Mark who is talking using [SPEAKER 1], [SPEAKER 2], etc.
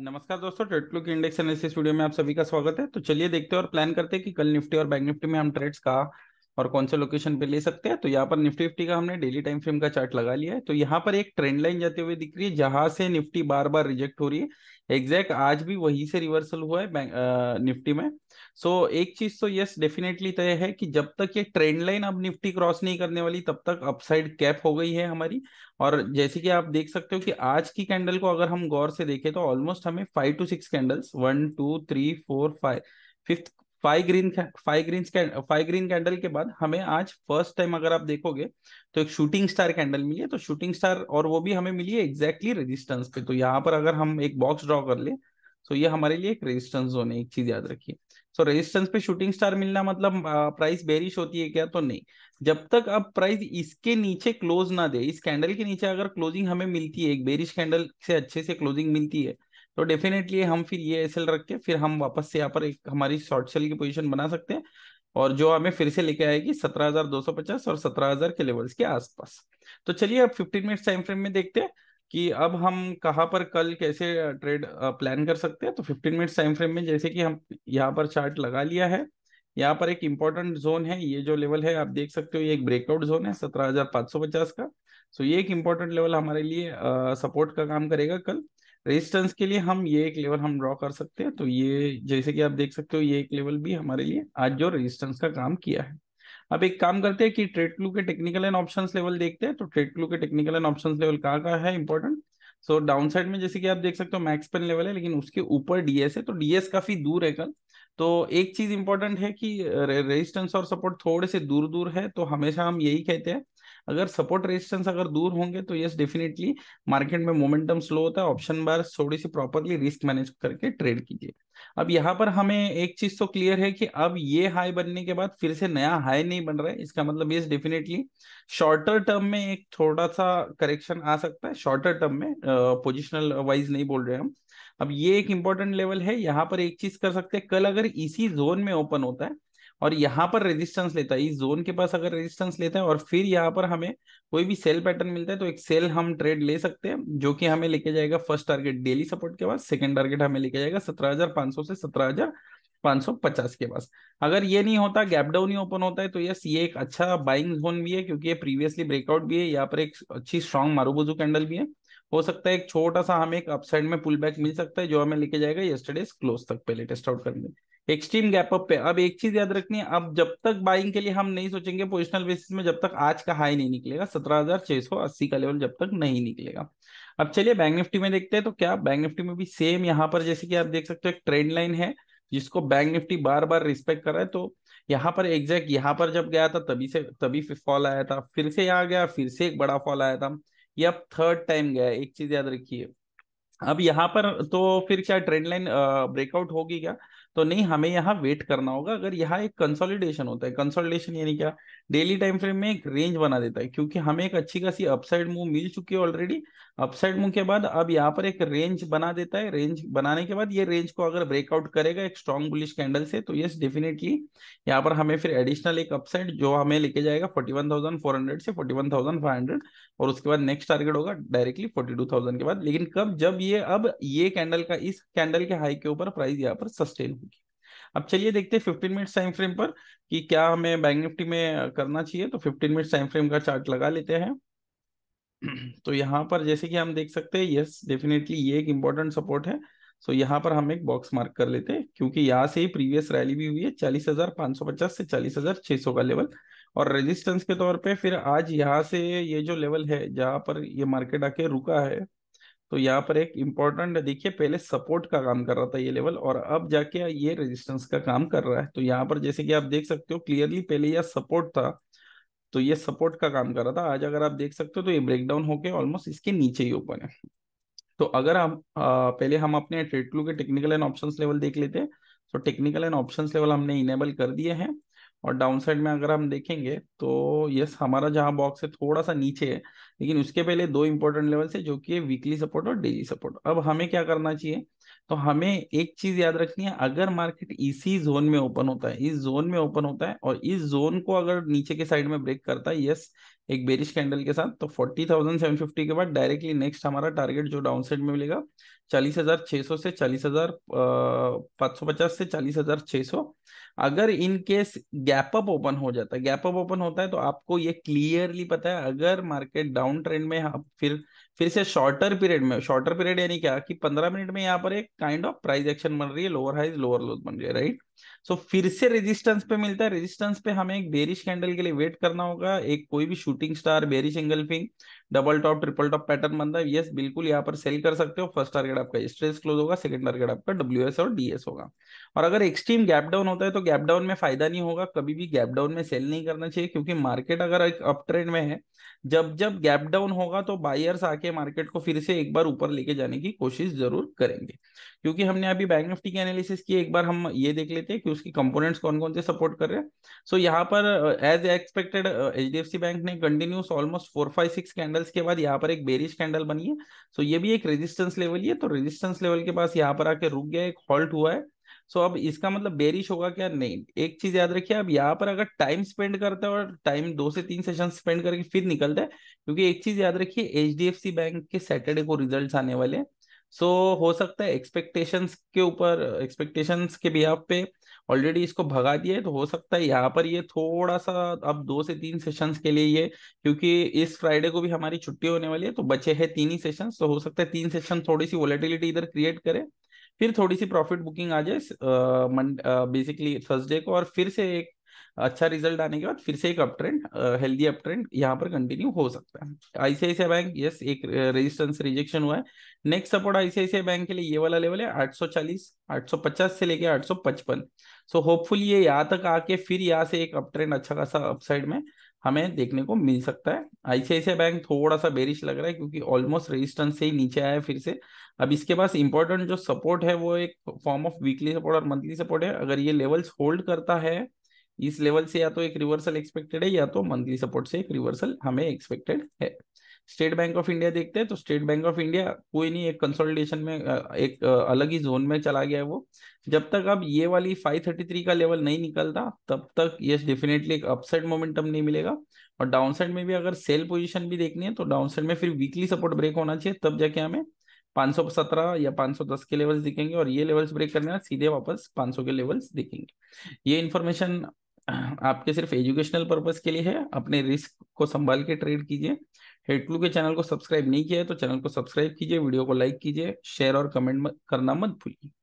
[SPEAKER 1] नमस्कार दोस्तों टेटलुक के इंडेक्स एनालिसिस वीडियो में आप सभी का स्वागत है तो चलिए देखते हैं और प्लान करते हैं कि कल निफ्टी और बैंक निफ्टी में हम ट्रेड्स का और कौन से लोकेशन पे ले सकते हैं तो यहाँ पर निफ्टी फिफ्टी का हमने डेली टाइम फ्रेम का चार्ट लगा लिया है तो यहाँ पर एक ट्रेंड लाइन जाते हुए दिख रही है जहां से निफ्टी बार बार रिजेक्ट हो रही है एग्जैक्ट आज भी वहीं से रिवर्सल हुआ है निफ्टी में सो so, एक चीज तो यस डेफिनेटली तय है कि जब तक ये ट्रेंड लाइन अब निफ्टी क्रॉस नहीं करने वाली तब तक अपसाइड कैप हो गई है हमारी और जैसे कि आप देख सकते हो कि आज की कैंडल को अगर हम गौर से देखें तो ऑलमोस्ट हमें five to six candles one two three four five fifth five green five green five green candle के बाद हमें आज फर्स्ट टाइम अगर आप देखोगे तो एक शूटिंग स्टार कैंडल मिली है तो शूटिंग स्टार और वो भी हमें मिली है एग्जैक्टली रेजिस्टेंस पे तो यहाँ पर अगर हम एक बॉक्स ड्रॉ कर ले तो ये हमारे लिए एक रेजिस्टेंस जोन है एक चीज याद रखिए सो रेजिस्टेंस पे शूटिंग स्टार मिलना मतलब प्राइस बेरिश होती है क्या तो नहीं जब तक अब प्राइस इसके नीचे क्लोज ना दे इस कैंडल के नीचे अगर क्लोजिंग हमें मिलती है एक बेरिश कैंडल से अच्छे से क्लोजिंग मिलती है तो डेफिनेटली हम फिर ये एस रख के फिर हम वापस से यहाँ पर एक हमारी शॉर्ट सेल की पोजिशन बना सकते हैं और जो हमें फिर से लेके आएगी सत्रह और सत्रह के लेवल्स के आसपास तो चलिए अब फिफ्टीन मिनट टाइम फ्रेम में देखते हैं कि अब हम कहाँ पर कल कैसे ट्रेड प्लान कर सकते हैं तो 15 मिनट टाइम फ्रेम में जैसे कि हम यहाँ पर चार्ट लगा लिया है यहाँ पर एक इम्पोर्टेंट जोन है ये जो लेवल है आप देख सकते हो ये एक ब्रेकआउट जोन है 17,550 का सो तो ये एक इम्पोर्टेंट लेवल हमारे लिए सपोर्ट का काम करेगा कल रेजिस्टेंस के लिए हम ये एक लेवल हम ड्रॉ कर सकते हैं तो ये जैसे कि आप देख सकते हो ये एक लेवल भी हमारे लिए आज जो रेजिस्टेंस का काम किया है अब एक काम करते हैं कि ट्रेड क्लू के टेक्निकल एंड ऑप्शंस लेवल देखते हैं तो ट्रेड क्लू के टेक्निकल एंड ऑप्शंस लेवल कहाँ कहाँ है इंपॉर्टेंट सो डाउन साइड में जैसे कि आप देख सकते हो मैक्स पेन लेवल है लेकिन उसके ऊपर डीएस है तो डीएस काफी दूर है कल तो एक चीज इंपॉर्टेंट है कि रेजिस्टेंस uh, और सपोर्ट थोड़े से दूर दूर है तो हमेशा हम यही कहते हैं अगर सपोर्ट रेजिस्टेंस अगर दूर होंगे तो यस डेफिनेटली मार्केट में मोमेंटम स्लो होता है ऑप्शन बार थोड़ी सी प्रॉपरली रिस्क मैनेज करके ट्रेड कीजिए अब यहाँ पर हमें एक चीज तो क्लियर है कि अब ये हाई बनने के बाद फिर से नया हाई नहीं बन रहा है इसका मतलब ये डेफिनेटली शॉर्टर टर्म में एक थोड़ा सा करेक्शन आ सकता है शॉर्टर टर्म में पोजिशनल वाइज नहीं बोल रहे हम अब ये एक इंपॉर्टेंट लेवल है यहाँ पर एक चीज कर सकते हैं कल अगर इसी जोन में ओपन होता है और यहाँ पर रेजिस्टेंस लेता है इस जोन के पास अगर रेजिस्टेंस लेता है और फिर यहाँ पर हमें कोई भी सेल पैटर्न मिलता है तो एक सेल हम ट्रेड ले सकते हैं जो कि हमें लेके जाएगा फर्स्ट टारगेट डेली सपोर्ट के बाद सेकंड टारगेट हमें लेके जाएगा सत्रह से सत्रह के पास अगर ये नहीं होता गैप डाउन ही ओपन होता है तो यस ये एक अच्छा बाइंग जोन भी है क्योंकि ये प्रीवियसली ब्रेकआउट भी है यहाँ पर एक अच्छी स्ट्रॉन्ग मारूबोजू कैंडल भी है हो सकता है एक छोटा सा हमें एक अपसाइड में पुल बैक मिल सकता है जो हमें लेके जाएगा यस्टरडेज क्लोज तक पहले टेस्ट आउट करने एक्सट्रीम गैप अप पे अब एक चीज याद रखनी है अब जब तक बाइंग के लिए हम नहीं सोचेंगे पोजिशनल बेसिस में जब तक आज का हाई नहीं निकलेगा सत्रह हजार छह सौ अस्सी का लेवल जब तक नहीं निकलेगा अब चलिए बैंक निफ्टी में देखते हैं तो क्या बैंक निफ्टी में भी सेम यहाँ पर जैसे कि आप देख सकते हो एक ट्रेंड लाइन है जिसको बैंक निफ्टी बार बार रिस्पेक्ट कर रहा है तो यहाँ पर एग्जैक्ट यहाँ पर जब गया था तभी से तभी फॉल आया था फिर से यहाँ गया फिर से एक बड़ा फॉल आया था ये अब थर्ड टाइम गया एक चीज याद रखिए अब यहाँ पर तो फिर क्या ट्रेंड लाइन ब्रेकआउट होगी क्या तो नहीं हमें यहाँ वेट करना होगा अगर यहाँ एक कंसोलिडेशन होता है कंसोलिडेशन यानी क्या डेली टाइम फ्रेम में एक रेंज बना देता है क्योंकि हमें एक अच्छी खासी अपसाइड मूव मिल चुकी है ऑलरेडी अपसाइड मूव के बाद अब यहाँ पर एक रेंज बना देता है रेंज बनाने के बाद ये रेंज को अगर ब्रेकआउट करेगा एक स्ट्रॉन्ग बुलिश कैंडल से तो यस डेफिनेटली यहाँ पर हमें फिर एडिशनल एक अपसाइड जो हमें लेके जाएगा forty one thousand four hundred से forty one thousand five hundred और उसके बाद नेक्स्ट टारगेट होगा डायरेक्टली फोर्टी टू थाउजेंड के बाद लेकिन कब जब ये अब ये कैंडल का इस कैंडल के हाई के ऊपर प्राइस यहाँ पर सस्टेन हो अब चलिए देखते हैं फिफ्टीन मिनट टाइम फ्रेम पर कि क्या हमें बैंक निफ्टी में करना चाहिए तो फिफ्टीन मिनट टाइम फ्रेम का चार्ट लगा लेते हैं तो यहाँ पर जैसे कि हम देख सकते हैं यस डेफिनेटली ये एक इंपॉर्टेंट सपोर्ट है सो so, यहाँ पर हम एक बॉक्स मार्क कर लेते हैं क्योंकि यहाँ से ही प्रीवियस रैली भी हुई है चालीस हजार सौ पचास से चालीस हजार सौ का लेवल और रेजिस्टेंस के तौर पे फिर आज यहाँ से ये जो लेवल है जहाँ पर ये मार्केट आके रुका है तो यहाँ पर एक इम्पोर्टेंट देखिए पहले सपोर्ट का काम कर रहा था ये लेवल और अब जाके ये रेजिस्टेंस का काम कर रहा है तो यहाँ पर जैसे कि आप देख सकते हो क्लियरली पहले यह सपोर्ट था तो ये सपोर्ट का काम कर रहा था आज अगर आप देख सकते हो तो ये ब्रेकडाउन होके ऑलमोस्ट इसके नीचे ही ओपन है तो अगर हम पहले हम अपने ट्रेड क्लू के टेक्निकल एंड ऑप्शन लेवल देख लेते हैं तो टेक्निकल एंड ऑप्शन लेवल हमने इनेबल कर दिए हैं और डाउन साइड में अगर हम देखेंगे तो यस हमारा जहां बॉक्स है थोड़ा सा नीचे है लेकिन उसके पहले दो इंपॉर्टेंट लेवल्स है जो कि वीकली सपोर्ट और डेली सपोर्ट अब हमें क्या करना चाहिए तो हमें एक चीज याद रखनी है अगर मार्केट इसी जोन में ओपन होता है इस जोन में ओपन होता है और इस जोन को अगर नीचे के साइड में ब्रेक करता है यस एक बेरिश कैंडल के साथ तो फोर्टी थाउजेंड सेवन फिफ्टी के बाद डायरेक्टली नेक्स्ट हमारा टारगेट जो डाउन साइड में मिलेगा चालीस हजार छह सौ से चालीस हजार पाँच सौ पचास से चालीस हजार छह सौ अगर in case gap up open हो जाता है गैप अप ओपन होता है तो आपको ये क्लियरली पता है अगर मार्केट डाउन ट्रेंड में हाँ, फिर फिर से शॉर्टर पीरियड में शॉर्टर पीरियड यानी क्या कि पंद्रह मिनट में यहाँ पर एक काइंड ऑफ प्राइस एक्शन बन रही है लोअर हाइज लोअर लोज बन रही है राइट सो so, फिर से रेजिस्टेंस पे मिलता है रेजिस्टेंस पे हमें एक बेरिश कैंडल के लिए वेट करना होगा एक कोई भी shooting star bearish engulfing double top triple top pattern बनता है यस बिल्कुल यहाँ पर सेल कर सकते हो फर्स्ट टारगेट आपका स्ट्रेस क्लोज होगा सेकंड टारगेट आपका डब्ल्यू और डीएस होगा और अगर एक्सट्रीम गैप डाउन होता है तो गैप डाउन में फायदा नहीं होगा कभी भी गैप डाउन में सेल नहीं करना चाहिए क्योंकि मार्केट अगर एक अप ट्रेंड में है जब जब गैप डाउन होगा तो बायर्स आके मार्केट को फिर से एक बार ऊपर लेके जाने की कोशिश जरूर करेंगे क्योंकि हमने अभी बैंक निफ्टी की एनालिसिस की एक बार हम ये देख लेते हैं कि उसकी कंपोनेंट्स कौन कौन से सपोर्ट कर रहे हैं सो so, यहाँ पर as expected H D bank ने continues almost four five six candles के बाद यहाँ पर एक बेरिश कैंडल बनी है सो so, ये भी एक रेजिस्टेंस लेवल ही है तो रेजिस्टेंस लेवल के पास यहाँ पर आके रुक गया एक हॉल्ट हुआ है सो so, अब इसका मतलब बेरिश होगा क्या नहीं एक चीज याद रखिए अब यहाँ पर अगर टाइम स्पेंड करते हैं और टाइम दो से तीन सेशन स्पेंड करके फिर निकलते हैं क्योंकि एक चीज याद रखिए एच बैंक के सैटरडे को रिजल्ट आने वाले हैं सो so, हो सकता है एक्सपेक्टेशंस के ऊपर एक्सपेक्टेशंस के भी आप पे ऑलरेडी इसको भगा दिया है तो हो सकता है यहाँ पर ये थोड़ा सा अब दो से तीन सेशंस के लिए ये क्योंकि इस फ्राइडे को भी हमारी छुट्टी होने वाली है तो बचे हैं तीन ही सेशंस तो हो सकता है तीन सेशन थोड़ी सी वॉलेटिलिटी इधर क्रिएट करे फिर थोड़ी सी प्रॉफिट बुकिंग आ जाए बेसिकली थर्सडे को और फिर से एक अच्छा रिजल्ट आने के बाद फिर से एक up trend healthy up trend यहाँ पर कंटिन्यू हो सकता है आईसीआईसी बैंक यस एक रेजिस्टेंस रिजेक्शन हुआ है नेक्स्ट सपोर्ट आईसीआईसी बैंक के लिए ये वाला लेवल है 840 850 से लेके 855 सो होपफुल ये यहाँ तक आके फिर यहाँ से एक अप ट्रेंड अच्छा खासा अपसाइड में हमें देखने को मिल सकता है आईसीआईसी बैंक थोड़ा सा बेरिश लग रहा है क्योंकि ऑलमोस्ट रेजिस्टेंस से ही नीचे आया फिर से अब इसके पास इंपॉर्टेंट जो सपोर्ट है वो एक फॉर्म ऑफ वीकली सपोर्ट और मंथली सपोर्ट है अगर ये लेवल्स होल्ड करता है इस लेवल से या तो एक रिवर्सल एक्सपेक्टेड है या तो मंथली सपोर्ट से एक रिवर्सल हमें एक्सपेक्टेड है स्टेट बैंक ऑफ इंडिया देखते हैं तो स्टेट बैंक ऑफ इंडिया कोई नहीं एक कंसोलिडेशन में एक अलग ही जोन में चला गया है वो जब तक अब ये वाली 533 का लेवल नहीं निकलता तब तक ये डेफिनेटली एक अपसाइड मोमेंटम नहीं मिलेगा और डाउनसाइड में भी अगर सेल पोजिशन भी देखनी है तो डाउनसाइड में फिर वीकली सपोर्ट ब्रेक होना चाहिए तब जाके हमें पांच या पांच के लेवल्स दिखेंगे और ये लेवल्स ब्रेक करने सीधे वापस पांच के लेवल्स दिखेंगे ये इन्फॉर्मेशन आपके सिर्फ एजुकेशनल पर्पज के लिए है अपने रिस्क को संभाल के ट्रेड कीजिए हेटलू के चैनल को सब्सक्राइब नहीं किया है तो चैनल को सब्सक्राइब कीजिए वीडियो को लाइक कीजिए शेयर और कमेंट करना मत भूलिए